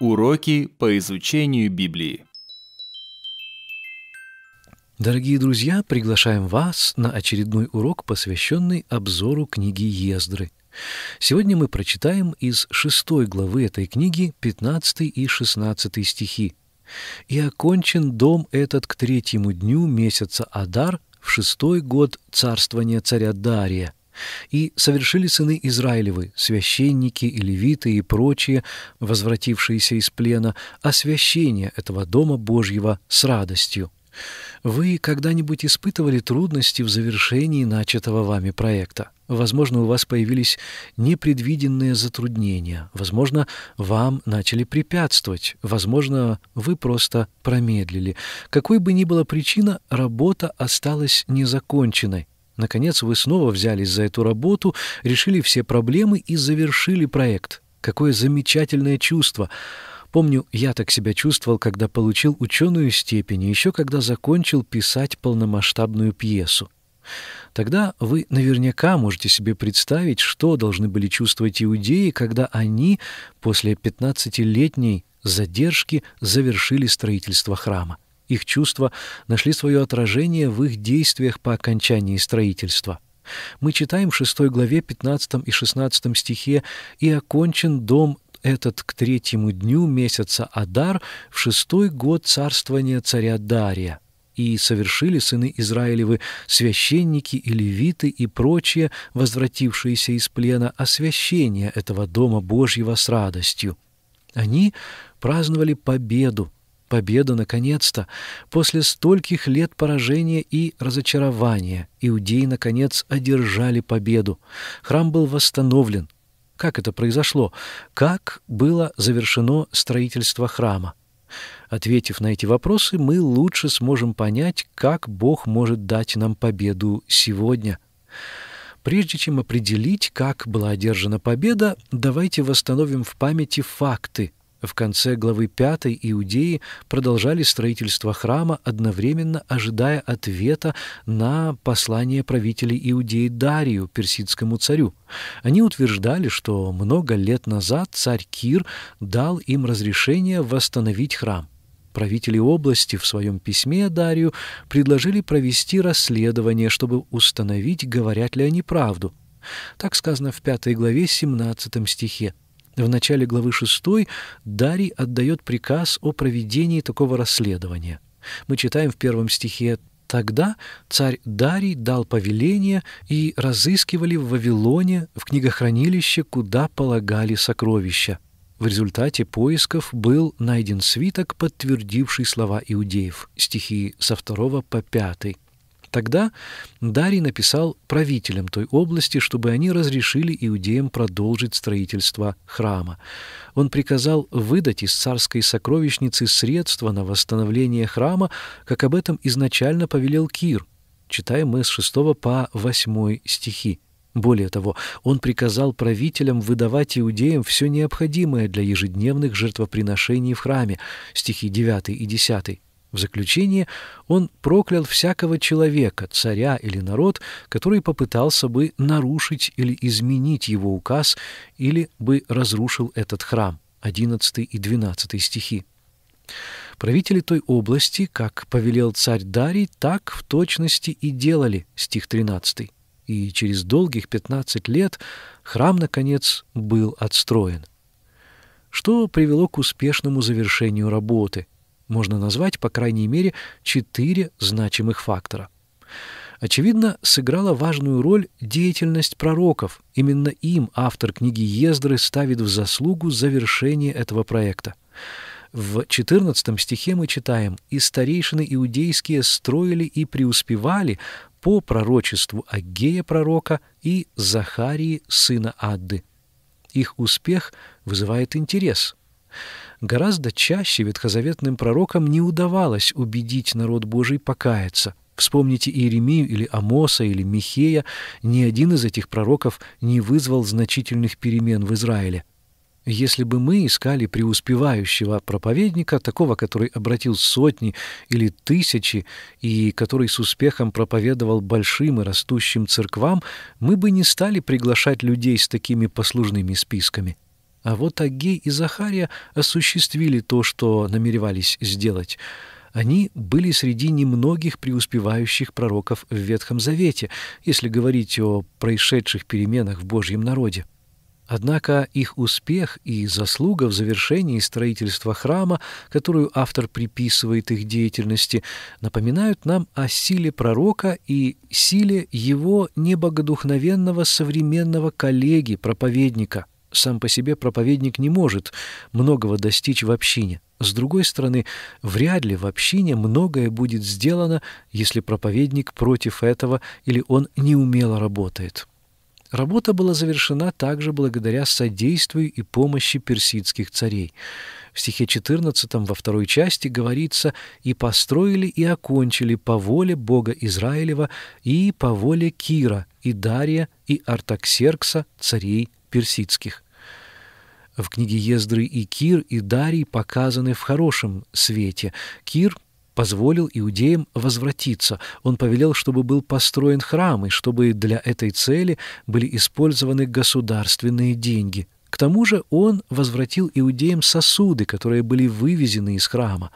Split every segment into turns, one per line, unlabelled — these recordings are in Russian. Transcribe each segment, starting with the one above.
Уроки по изучению Библии. Дорогие друзья, приглашаем вас на очередной урок, посвященный обзору книги Ездры. Сегодня мы прочитаем из шестой главы этой книги 15 и 16 стихи. «И окончен дом этот к третьему дню месяца Адар в шестой год царствования царя Дария» И совершили сыны Израилевы, священники и левиты и прочие, возвратившиеся из плена, освящение этого дома Божьего с радостью. Вы когда-нибудь испытывали трудности в завершении начатого вами проекта? Возможно, у вас появились непредвиденные затруднения. Возможно, вам начали препятствовать. Возможно, вы просто промедлили. Какой бы ни была причина, работа осталась незаконченной. Наконец вы снова взялись за эту работу, решили все проблемы и завершили проект. Какое замечательное чувство! Помню, я так себя чувствовал, когда получил ученую степень, еще когда закончил писать полномасштабную пьесу. Тогда вы наверняка можете себе представить, что должны были чувствовать иудеи, когда они после 15-летней задержки завершили строительство храма их чувства нашли свое отражение в их действиях по окончании строительства. Мы читаем в 6 главе 15 и 16 стихе «И окончен дом этот к третьему дню месяца Адар в шестой год царствования царя Дария» и совершили сыны Израилевы, священники и левиты и прочие, возвратившиеся из плена, освящение этого Дома Божьего с радостью. Они праздновали победу, победу, наконец-то! После стольких лет поражения и разочарования иудеи, наконец, одержали победу. Храм был восстановлен. Как это произошло? Как было завершено строительство храма? Ответив на эти вопросы, мы лучше сможем понять, как Бог может дать нам победу сегодня. Прежде чем определить, как была одержана победа, давайте восстановим в памяти факты, в конце главы 5 иудеи продолжали строительство храма, одновременно ожидая ответа на послание правителей Иудеи Дарию, персидскому царю. Они утверждали, что много лет назад царь Кир дал им разрешение восстановить храм. Правители области в своем письме Дарию предложили провести расследование, чтобы установить, говорят ли они правду. Так сказано в 5 главе 17 стихе. В начале главы 6 Дарий отдает приказ о проведении такого расследования. Мы читаем в первом стихе «Тогда царь Дарий дал повеление и разыскивали в Вавилоне, в книгохранилище, куда полагали сокровища». В результате поисков был найден свиток, подтвердивший слова иудеев, стихи со 2 по 5. Тогда Дарий написал правителям той области, чтобы они разрешили иудеям продолжить строительство храма. Он приказал выдать из царской сокровищницы средства на восстановление храма, как об этом изначально повелел Кир. Читаем мы с 6 по 8 стихи. Более того, он приказал правителям выдавать иудеям все необходимое для ежедневных жертвоприношений в храме, стихи 9 и 10. В заключение он проклял всякого человека, царя или народ, который попытался бы нарушить или изменить его указ или бы разрушил этот храм. 11 и 12 стихи. Правители той области, как повелел царь Дарий, так в точности и делали, стих 13. И через долгих 15 лет храм, наконец, был отстроен. Что привело к успешному завершению работы – можно назвать, по крайней мере, четыре значимых фактора. Очевидно, сыграла важную роль деятельность пророков. Именно им автор книги Ездры ставит в заслугу завершение этого проекта. В 14 стихе мы читаем «И старейшины иудейские строили и преуспевали по пророчеству Агея пророка и Захарии сына Адды». Их успех вызывает интерес – Гораздо чаще ветхозаветным пророкам не удавалось убедить народ Божий покаяться. Вспомните Иеремию или Амоса или Михея, ни один из этих пророков не вызвал значительных перемен в Израиле. Если бы мы искали преуспевающего проповедника, такого, который обратил сотни или тысячи и который с успехом проповедовал большим и растущим церквам, мы бы не стали приглашать людей с такими послужными списками. А вот Агей и Захария осуществили то, что намеревались сделать. Они были среди немногих преуспевающих пророков в Ветхом Завете, если говорить о происшедших переменах в Божьем народе. Однако их успех и заслуга в завершении строительства храма, которую автор приписывает их деятельности, напоминают нам о силе пророка и силе его небогодухновенного современного коллеги-проповедника. Сам по себе проповедник не может многого достичь в общине. С другой стороны, вряд ли в общине многое будет сделано, если проповедник против этого или он неумело работает. Работа была завершена также благодаря содействию и помощи персидских царей. В стихе 14 во второй части говорится «И построили и окончили по воле Бога Израилева и по воле Кира, и Дария, и Артаксеркса, царей персидских. В книге Ездры и Кир, и Дарий показаны в хорошем свете. Кир позволил иудеям возвратиться. Он повелел, чтобы был построен храм, и чтобы для этой цели были использованы государственные деньги. К тому же он возвратил иудеям сосуды, которые были вывезены из храма.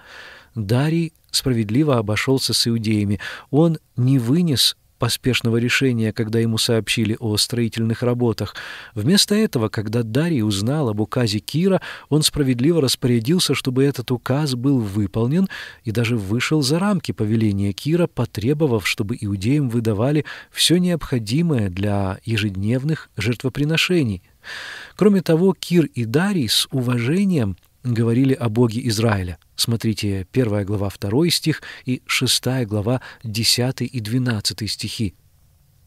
Дарий справедливо обошелся с иудеями. Он не вынес поспешного решения, когда ему сообщили о строительных работах. Вместо этого, когда Дарий узнал об указе Кира, он справедливо распорядился, чтобы этот указ был выполнен и даже вышел за рамки повеления Кира, потребовав, чтобы иудеям выдавали все необходимое для ежедневных жертвоприношений. Кроме того, Кир и Дарий с уважением говорили о Боге Израиля. Смотрите 1 глава 2 стих и 6 глава 10 и 12 стихи.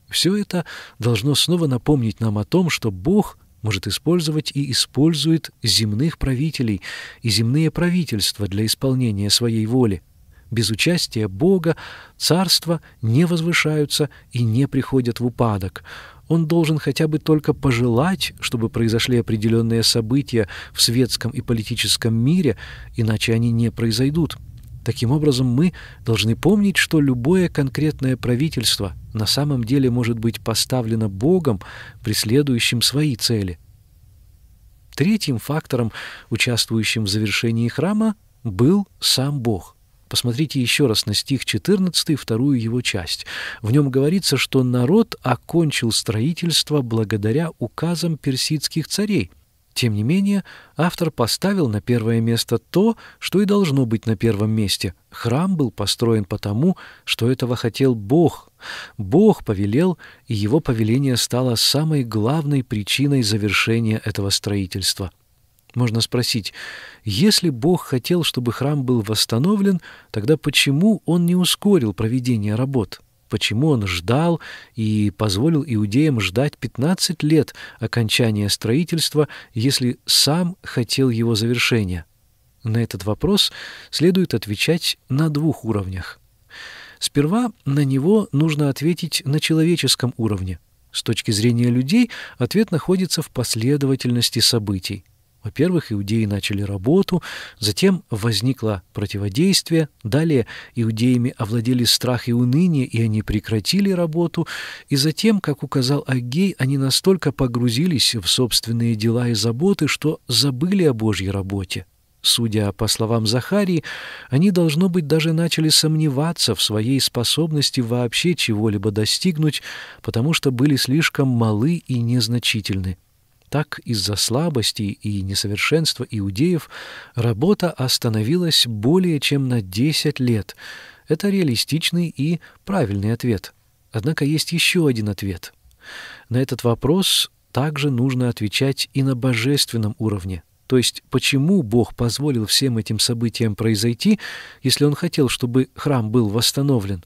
Все это должно снова напомнить нам о том, что Бог может использовать и использует земных правителей и земные правительства для исполнения своей воли. Без участия Бога царства не возвышаются и не приходят в упадок. Он должен хотя бы только пожелать, чтобы произошли определенные события в светском и политическом мире, иначе они не произойдут. Таким образом, мы должны помнить, что любое конкретное правительство на самом деле может быть поставлено Богом, преследующим свои цели. Третьим фактором, участвующим в завершении храма, был сам Бог. Посмотрите еще раз на стих 14, вторую его часть. В нем говорится, что народ окончил строительство благодаря указам персидских царей. Тем не менее, автор поставил на первое место то, что и должно быть на первом месте. Храм был построен потому, что этого хотел Бог. Бог повелел, и его повеление стало самой главной причиной завершения этого строительства можно спросить, если Бог хотел, чтобы храм был восстановлен, тогда почему Он не ускорил проведение работ? Почему Он ждал и позволил иудеям ждать 15 лет окончания строительства, если сам хотел его завершения? На этот вопрос следует отвечать на двух уровнях. Сперва на него нужно ответить на человеческом уровне. С точки зрения людей ответ находится в последовательности событий. Во-первых, иудеи начали работу, затем возникло противодействие, далее иудеями овладели страх и уныние, и они прекратили работу, и затем, как указал Агей, они настолько погрузились в собственные дела и заботы, что забыли о Божьей работе. Судя по словам Захарии, они, должно быть, даже начали сомневаться в своей способности вообще чего-либо достигнуть, потому что были слишком малы и незначительны. Так из-за слабости и несовершенства иудеев работа остановилась более чем на 10 лет. Это реалистичный и правильный ответ. Однако есть еще один ответ. На этот вопрос также нужно отвечать и на божественном уровне. То есть, почему Бог позволил всем этим событиям произойти, если Он хотел, чтобы храм был восстановлен?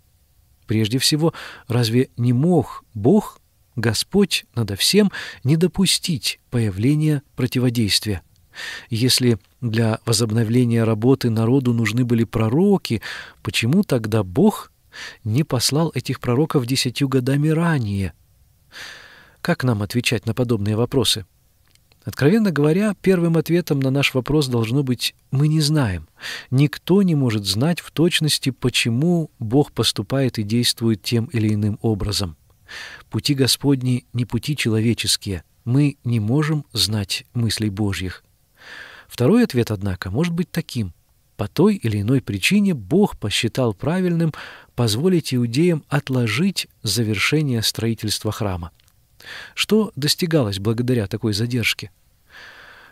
Прежде всего, разве не мог Бог Господь надо всем не допустить появления противодействия. Если для возобновления работы народу нужны были пророки, почему тогда Бог не послал этих пророков десятью годами ранее? Как нам отвечать на подобные вопросы? Откровенно говоря, первым ответом на наш вопрос должно быть «мы не знаем». Никто не может знать в точности, почему Бог поступает и действует тем или иным образом. Пути Господни не пути человеческие, мы не можем знать мыслей Божьих. Второй ответ, однако, может быть таким. По той или иной причине Бог посчитал правильным позволить иудеям отложить завершение строительства храма. Что достигалось благодаря такой задержке?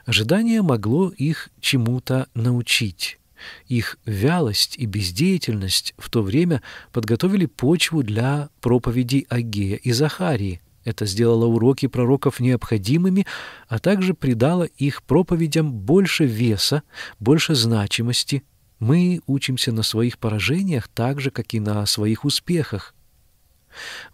Ожидание могло их чему-то научить. Их вялость и бездеятельность в то время подготовили почву для проповедей Агея и Захарии. Это сделало уроки пророков необходимыми, а также придало их проповедям больше веса, больше значимости. Мы учимся на своих поражениях так же, как и на своих успехах.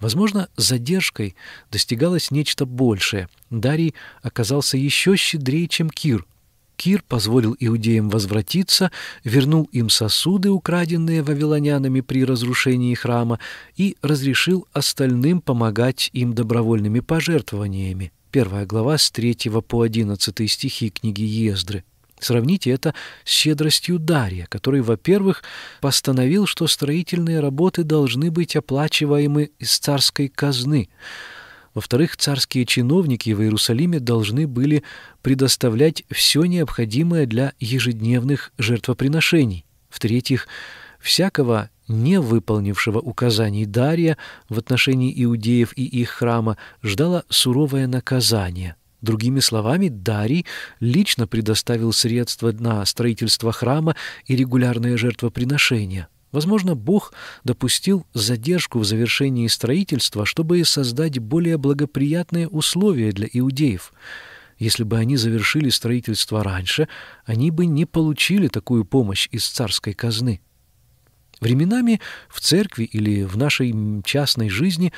Возможно, задержкой достигалось нечто большее. Дарий оказался еще щедрее, чем Кир — Кир позволил иудеям возвратиться, вернул им сосуды, украденные вавилонянами при разрушении храма, и разрешил остальным помогать им добровольными пожертвованиями. Первая глава с 3 по 11 стихи книги Ездры. Сравните это с щедростью Дария, который, во-первых, постановил, что строительные работы должны быть оплачиваемы из царской казны – во-вторых, царские чиновники в Иерусалиме должны были предоставлять все необходимое для ежедневных жертвоприношений. В-третьих, всякого не выполнившего указаний Дария в отношении иудеев и их храма ждало суровое наказание. Другими словами, Дарий лично предоставил средства на строительство храма и регулярное жертвоприношение – Возможно, Бог допустил задержку в завершении строительства, чтобы создать более благоприятные условия для иудеев. Если бы они завершили строительство раньше, они бы не получили такую помощь из царской казны. Временами в церкви или в нашей частной жизни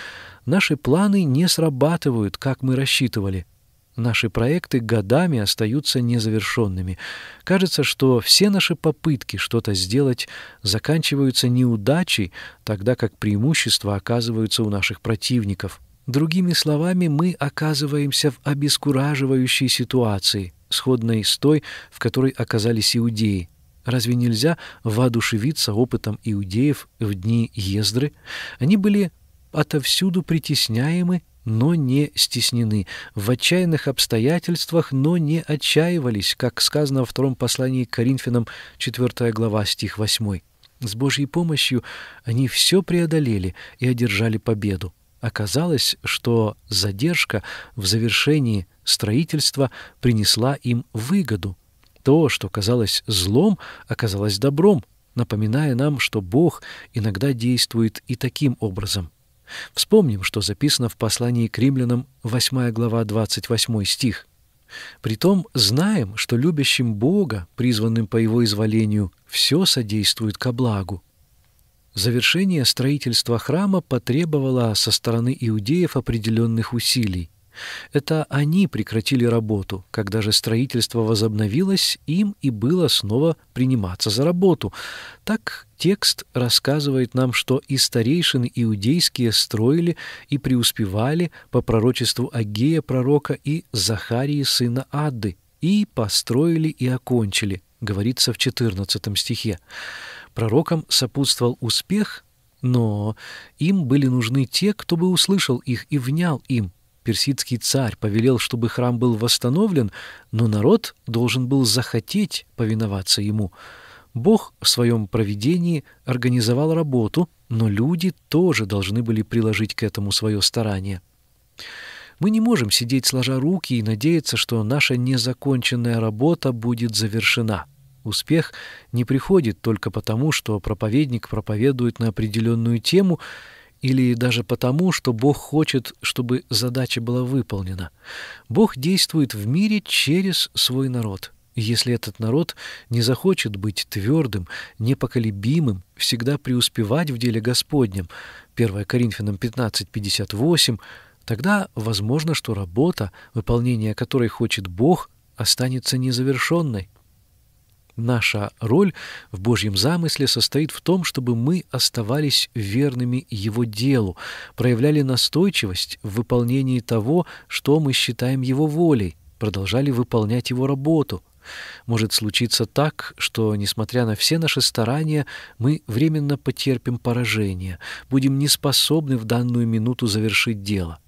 наши планы не срабатывают, как мы рассчитывали – Наши проекты годами остаются незавершенными. Кажется, что все наши попытки что-то сделать заканчиваются неудачей, тогда как преимущества оказываются у наших противников. Другими словами, мы оказываемся в обескураживающей ситуации, сходной с той, в которой оказались иудеи. Разве нельзя воодушевиться опытом иудеев в дни Ездры? Они были отовсюду притесняемы но не стеснены, в отчаянных обстоятельствах, но не отчаивались, как сказано во втором послании к Коринфянам, 4 глава, стих 8. С Божьей помощью они все преодолели и одержали победу. Оказалось, что задержка в завершении строительства принесла им выгоду. То, что казалось злом, оказалось добром, напоминая нам, что Бог иногда действует и таким образом. Вспомним, что записано в послании к римлянам 8 глава 28 стих. Притом знаем, что любящим Бога, призванным по Его изволению, все содействует ко благу. Завершение строительства храма потребовало со стороны иудеев определенных усилий. Это они прекратили работу, когда же строительство возобновилось, им и было снова приниматься за работу. Так текст рассказывает нам, что и старейшины иудейские строили и преуспевали по пророчеству Агея пророка и Захарии сына Адды, и построили и окончили, говорится в 14 стихе. Пророкам сопутствовал успех, но им были нужны те, кто бы услышал их и внял им, персидский царь повелел, чтобы храм был восстановлен, но народ должен был захотеть повиноваться ему. Бог в своем провидении организовал работу, но люди тоже должны были приложить к этому свое старание. Мы не можем сидеть сложа руки и надеяться, что наша незаконченная работа будет завершена. Успех не приходит только потому, что проповедник проповедует на определенную тему – или даже потому, что Бог хочет, чтобы задача была выполнена. Бог действует в мире через свой народ. если этот народ не захочет быть твердым, непоколебимым, всегда преуспевать в деле Господнем, 1 Коринфянам 15:58), тогда возможно, что работа, выполнение которой хочет Бог, останется незавершенной. Наша роль в Божьем замысле состоит в том, чтобы мы оставались верными Его делу, проявляли настойчивость в выполнении того, что мы считаем Его волей, продолжали выполнять Его работу. Может случиться так, что, несмотря на все наши старания, мы временно потерпим поражение, будем неспособны в данную минуту завершить дело.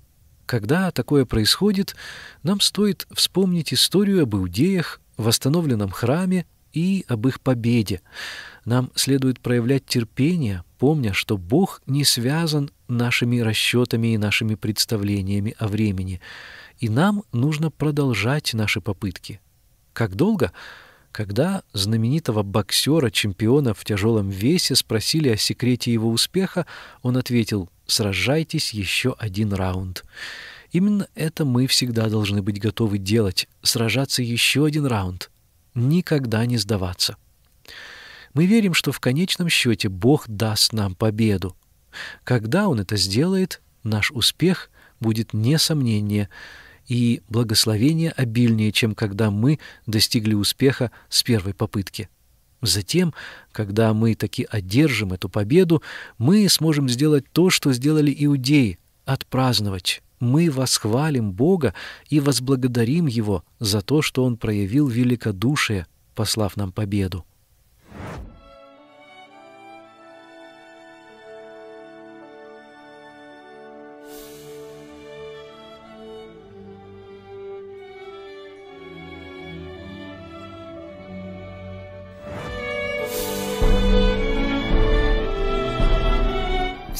Когда такое происходит, нам стоит вспомнить историю об иудеях, восстановленном храме, и об их победе. Нам следует проявлять терпение, помня, что Бог не связан нашими расчетами и нашими представлениями о времени, и нам нужно продолжать наши попытки. Как долго? Когда знаменитого боксера-чемпиона в тяжелом весе спросили о секрете его успеха, он ответил «Сражайтесь еще один раунд». Именно это мы всегда должны быть готовы делать, сражаться еще один раунд никогда не сдаваться. Мы верим, что в конечном счете Бог даст нам победу. Когда Он это сделает, наш успех будет несомнение и благословение обильнее, чем когда мы достигли успеха с первой попытки. Затем, когда мы таки одержим эту победу, мы сможем сделать то, что сделали иудеи — отпраздновать мы восхвалим Бога и возблагодарим Его за то, что Он проявил великодушие, послав нам победу.